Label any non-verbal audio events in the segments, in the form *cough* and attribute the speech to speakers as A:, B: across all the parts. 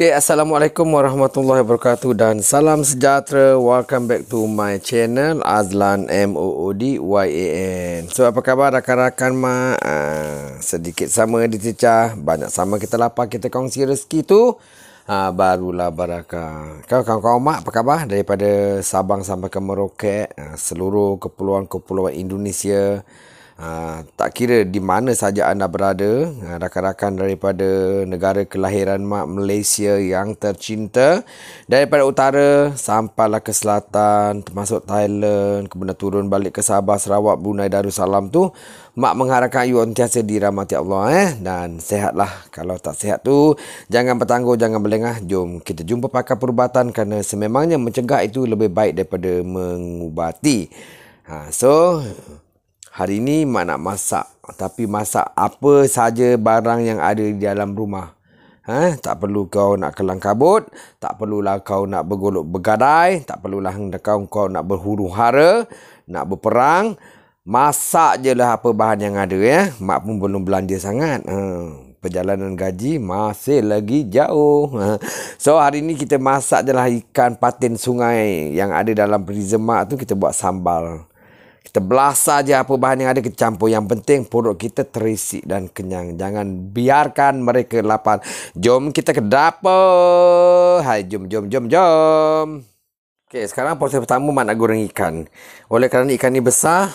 A: Okay, Assalamualaikum warahmatullahi wabarakatuh dan salam sejahtera. Welcome back to my channel Azlan M O O D Y A N. So apa khabar rakan-rakan mak? Uh, ah, sedikit sama dicecah, banyak sama kita lapar, kita kongsi rezeki tu. Ha, barulah barakah. Kau kau kau mak apa khabar daripada Sabang sampai ke Merauke, ah, seluruh kepulauan-kepulauan Indonesia. Ha, tak kira di mana saja anda berada, ha, rakan-rakan daripada negara kelahiran mak Malaysia yang tercinta, daripada utara sampailah ke selatan, termasuk Thailand, kemudian turun balik ke Sabah, Sarawak, Brunei, Darussalam tu, mak mengharapkan you sentiasa dirahmati Allah eh dan sehatlah. Kalau tak sehat tu, jangan bertangguh, jangan belengah, Jom kita jumpa pakar perubatan kerana sememangnya mencegah itu lebih baik daripada mengubati. Ha, so, Hari ini Mak nak masak. Tapi masak apa saja barang yang ada di dalam rumah. Ha? Tak perlu kau nak kelang kabut. Tak perlulah kau nak bergolok bergadai. Tak perlulah kau, kau nak berhuru hara. Nak berperang. Masak je lah apa bahan yang ada ya. Mak pun belum belanja sangat. Ha. Perjalanan gaji masih lagi jauh. Ha. So hari ini kita masak je lah ikan patin sungai yang ada dalam perizemak mak tu kita buat sambal. Kita belasah je apa bahan yang ada kita campur. Yang penting perut kita terisi dan kenyang. Jangan biarkan mereka lapar. Jom kita ke dapur. Hai, jom, jom, jom, jom. Okey, sekarang proses pertama mana goreng ikan. Oleh kerana ikan ni besar,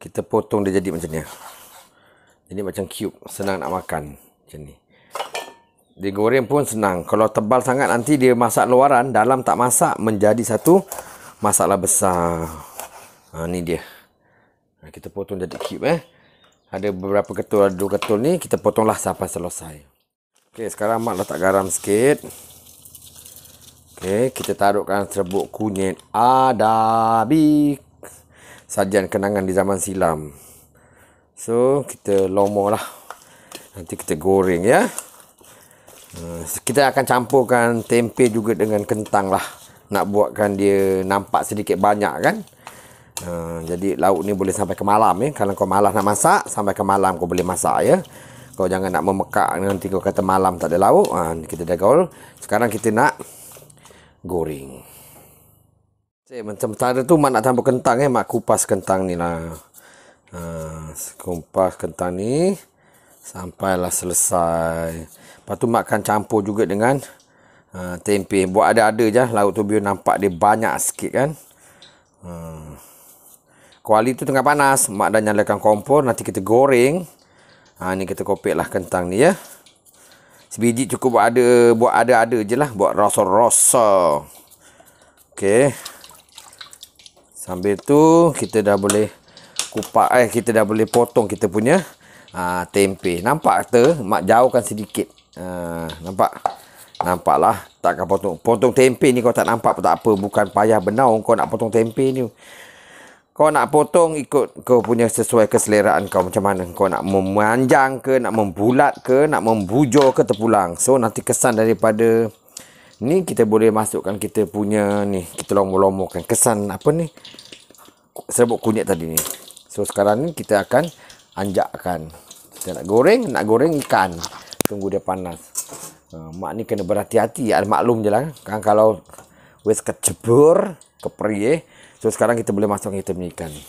A: kita potong dia jadi macam ni. Jadi macam cube. Senang nak makan. Macam ni. Dia goreng pun senang. Kalau tebal sangat nanti dia masak luaran. Dalam tak masak menjadi satu masalah besar. Ha ni dia. Ha, kita potong jadi cube eh. Ada beberapa ketul, ada dua ketul ni kita potonglah sampai selesai. Okey, sekarang mak letak garam sikit. Okey, kita taruhkan serbuk kunyit adabik. Sajian kenangan di zaman silam. So, kita lomohlah. Nanti kita goreng ya. Uh, kita akan campurkan tempe juga dengan kentang lah. Nak buatkan dia nampak sedikit banyak kan. Uh, jadi lauk ni boleh sampai ke malam ya. Kalau kau malas nak masak, sampai ke malam kau boleh masak ya. Kau jangan nak memekak nanti kau kata malam tak ada lauk. Uh, kita dah gaul. Sekarang kita nak goreng. Cik, macam tadi tu mak nak tambah kentang ya. Mak kupas kentang ni lah. Uh, kupas kentang ni. Sampailah selesai. Lepas tu mak akan campur juga dengan uh, tempe. Buat ada-ada je. Lah. Lauk tu biar nampak dia banyak sikit kan. Hmm. Uh. Kuali tu tengah panas. Mak dah nyalakan kompor. Nanti kita goreng. Ha, ni kita kopik lah kentang ni ya. Sebiji cukup buat ada. Buat ada-ada je lah. Buat rosa-rosa. Okey. Sambil tu kita dah boleh kupak. Eh, kita dah boleh potong kita punya ha, tempe. Nampak tu? Mak jauhkan sedikit. Ha, nampak? Nampak lah. Takkan potong. Potong tempe ni kau tak nampak pun tak apa. Bukan payah benar kau nak potong tempe ni. Kau nak potong ikut kau punya sesuai keseleraan kau macam mana. Kau nak memanjang ke, nak membulat ke, nak membujur ke terpulang. So nanti kesan daripada ni kita boleh masukkan kita punya ni. Kita lomor-lomorkan kesan apa ni. Serbuk kunyit tadi ni. So sekarang ni kita akan anjakkan. Kita nak goreng, nak goreng ikan. Tunggu dia panas. Ha, mak ni kena berhati-hati. Ya, maklum je lah. Kan kalau wis kecebur keperi eh. So sekarang kita boleh masukkan kita punya ikan ni.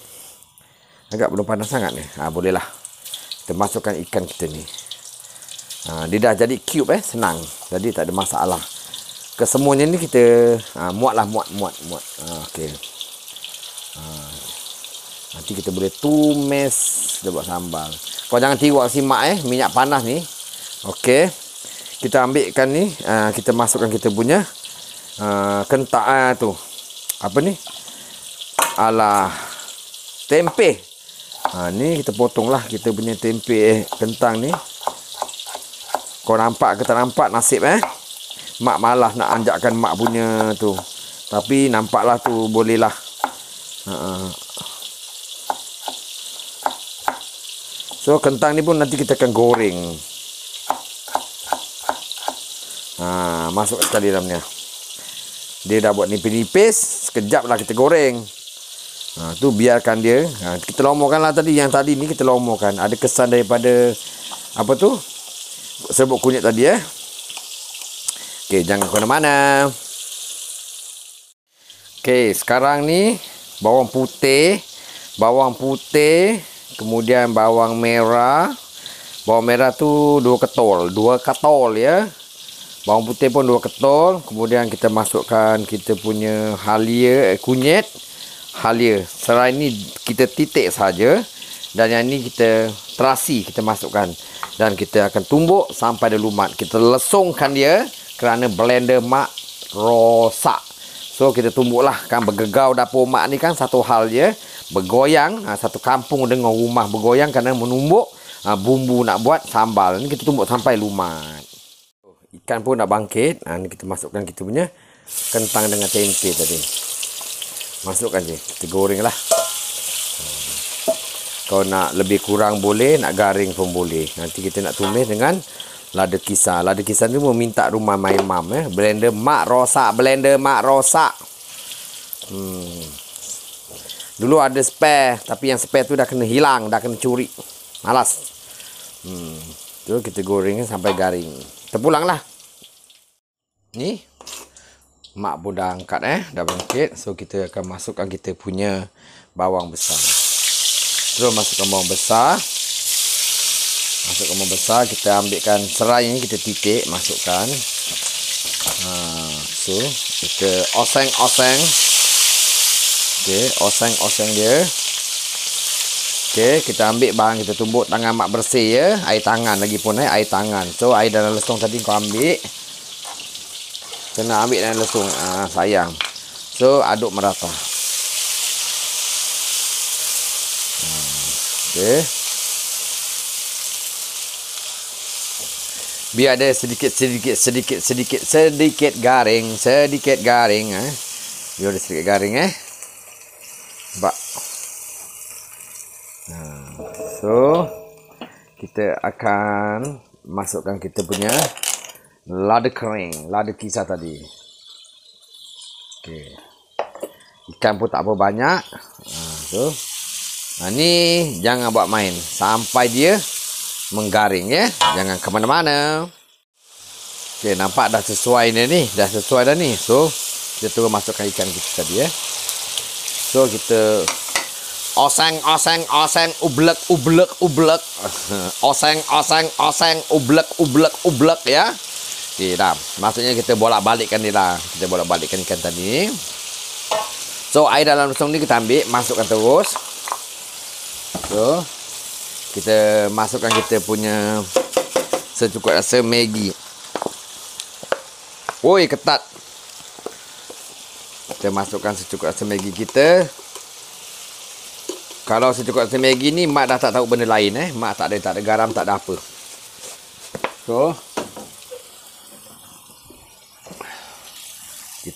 A: Agak belum panas sangat ni. Ha, boleh lah. Kita masukkan ikan kita ni. Ha, dia dah jadi cube eh. Senang. Jadi tak ada masalah. Kesemuanya ni kita ha, muat lah. Muat, muat, muat. Ha, okay. Ha, nanti kita boleh tumis. Kita buat sambal. Kau jangan tiwak simak eh. Minyak panas ni. Okay. Kita ambilkan ni. Ha, kita masukkan kita punya. Uh, kentak uh, tu apa ni ala tempe ha, ni kita potonglah kita punya tempe eh, kentang ni kau nampak ke tak nampak nasib eh mak malah nak anjakkan mak punya tu tapi nampaklah tu bolehlah ha, ha. so kentang ni pun nanti kita akan goreng ha, masuk sekali dalamnya ni dia dah buat nipis-nipis sekejap lah kita goreng ha, tu biarkan dia ha, kita lomokkan lah tadi yang tadi ni kita lomokkan ada kesan daripada apa tu serbuk kunyit tadi eh ok jangan ke mana-mana ok sekarang ni bawang putih bawang putih kemudian bawang merah bawang merah tu dua ketol dua ketol ya Bawang putih pun dua ketul. Kemudian kita masukkan kita punya halia, eh, kunyit. Halia. Serai ni kita titik saja Dan yang ni kita terasi kita masukkan. Dan kita akan tumbuk sampai dia lumat. Kita lesungkan dia kerana blender mak rosak. So kita tumbuklah kan bergegau dapur mak ni kan satu hal je. Bergoyang. Ha, satu kampung dengan rumah bergoyang kerana menumbuk ha, bumbu nak buat sambal. Ni kita tumbuk sampai lumat ikan pun nak bangkit. Ha, ni kita masukkan kita punya kentang dengan tempe tadi. Masukkan je. Kita goreng lah. Ha. Kalau nak lebih kurang boleh, nak garing pun boleh. Nanti kita nak tumis dengan lada kisar. Lada kisar ni pun minta rumah my mum. Eh. Blender mak rosak. Blender mak rosak. Hmm. Dulu ada spare. Tapi yang spare tu dah kena hilang. Dah kena curi. Malas. Hmm. Tu kita goreng sampai garing. pulang lah ni mak pun dah angkat eh dah bangkit so kita akan masukkan kita punya bawang besar terus masukkan bawang besar masukkan bawang besar kita ambilkan serai ni kita titik masukkan ha, so kita oseng-oseng ok oseng-oseng dia ok kita ambil bahan kita tumbuk tangan mak bersih ya air tangan lagi pun eh air tangan so air dalam lesung tadi kau ambil kena ambil dan langsung ha, ah, sayang so aduk merata ha, hmm, ok biar ada sedikit sedikit sedikit sedikit sedikit garing sedikit garing eh biar ada sedikit garing eh bak ha, hmm, so kita akan masukkan kita punya lada kering, lada kisah tadi. Okey. Ikan pun tak apa banyak. Ha, so. Ha, ni jangan buat main sampai dia menggaring ya. Jangan ke mana-mana. Okey, nampak dah sesuai ni ni. Dah sesuai dah ni. So, kita terus masukkan ikan kita tadi ya. So, kita oseng oseng oseng ublek ublek ublek *laughs* oseng oseng oseng ublek ublek ublek ya. Okey dah. Maksudnya kita bolak-balikkan dia lah. Kita bolak-balikkan ikan tadi. So air dalam sung ni kita ambil. Masukkan terus. So. Kita masukkan kita punya. Secukup rasa Maggi. Woi ketat. Kita masukkan secukup rasa Maggi kita. Kalau secukup rasa Maggi ni. Mak dah tak tahu benda lain eh. Mak tak ada, tak ada garam. Tak ada apa. So.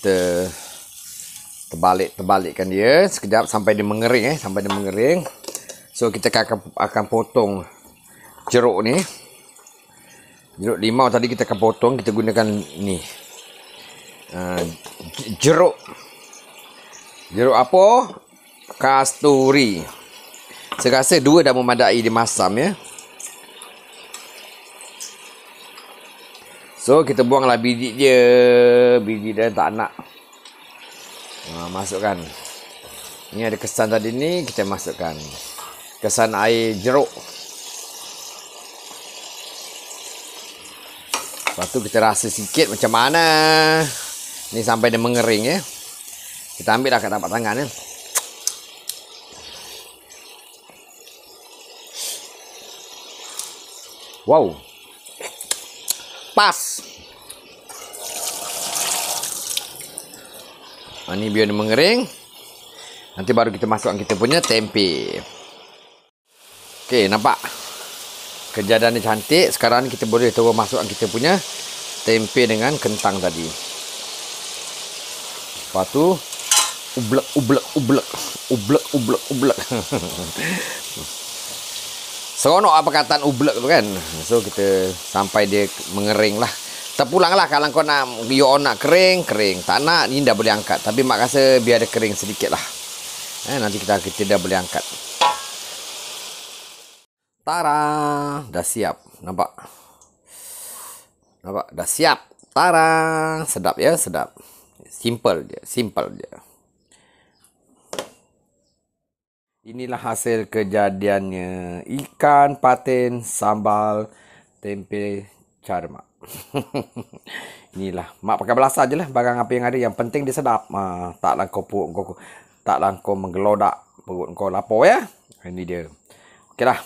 A: kita terbalik-terbalikkan dia sekejap sampai dia mengering eh sampai dia mengering so kita akan akan potong jeruk ni jeruk limau tadi kita akan potong kita gunakan ni uh, jeruk jeruk apa kasturi saya rasa dua dah memadai di masam ya So kita buanglah biji dia. Biji dia tak nak. Ha, masukkan. Ini ada kesan tadi ni kita masukkan. Kesan air jeruk. Lepas tu kita rasa sikit macam mana. Ni sampai dia mengering ya. Kita ambil dah kat tapak tangan ya. Wow pas. Ini ha, biar dia mengering. Nanti baru kita masukkan kita punya tempe. Okey, nampak? Kejadian ni cantik. Sekarang kita boleh terus masukkan kita punya tempe dengan kentang tadi. Lepas tu, ublek, ublek, ublek. Ublek, ublek, ublek. *laughs* Seronok apa lah perkataan ublek tu kan. So kita sampai dia mengering lah. Terpulang lah kalau kau nak, you all nak kering, kering. Tak nak, ni dah boleh angkat. Tapi mak rasa biar dia kering sedikit lah. Eh, nanti kita, kita dah boleh angkat. Tara, dah siap. Nampak? Nampak? Dah siap. Tara, sedap ya, sedap. Simple je, simple je. Inilah hasil kejadiannya. Ikan patin sambal tempe cara mak. *laughs* Inilah. Mak pakai belas je lah barang apa yang ada. Yang penting dia sedap. Ha, taklah kau perut kau. Taklah kau menggelodak perut kau lapor ya. Ini dia. Okeylah.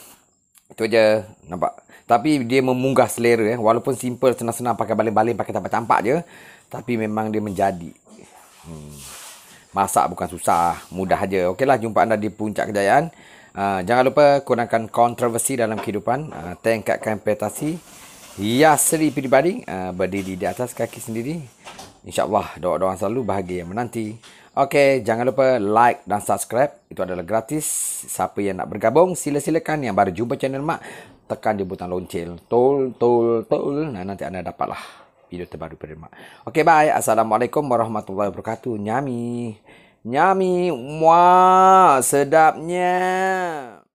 A: Itu je. Nampak? Tapi dia memunggah selera. Eh. Walaupun simple, senang-senang. Pakai baling-baling, pakai tampak campak je. Tapi memang dia menjadi. Masak bukan susah, mudah aja. Okeylah jumpa anda di puncak kejayaan. Uh, jangan lupa gunakan kontroversi dalam kehidupan, uh, tingkatkan prestasi, hias seri uh, ah, berdiri di atas kaki sendiri. InsyaAllah doa-doa selalu bahagia yang menanti. Okey, jangan lupa like dan subscribe. Itu adalah gratis. Siapa yang nak bergabung, sila-silakan yang baru jumpa channel Mak. Tekan di butang lonceng. Tol, tol, tol. Nah, nanti anda dapatlah video terbaru daripada Mak. Okay, bye. Assalamualaikum warahmatullahi wabarakatuh. Nyami. Nyami. Wah, sedapnya.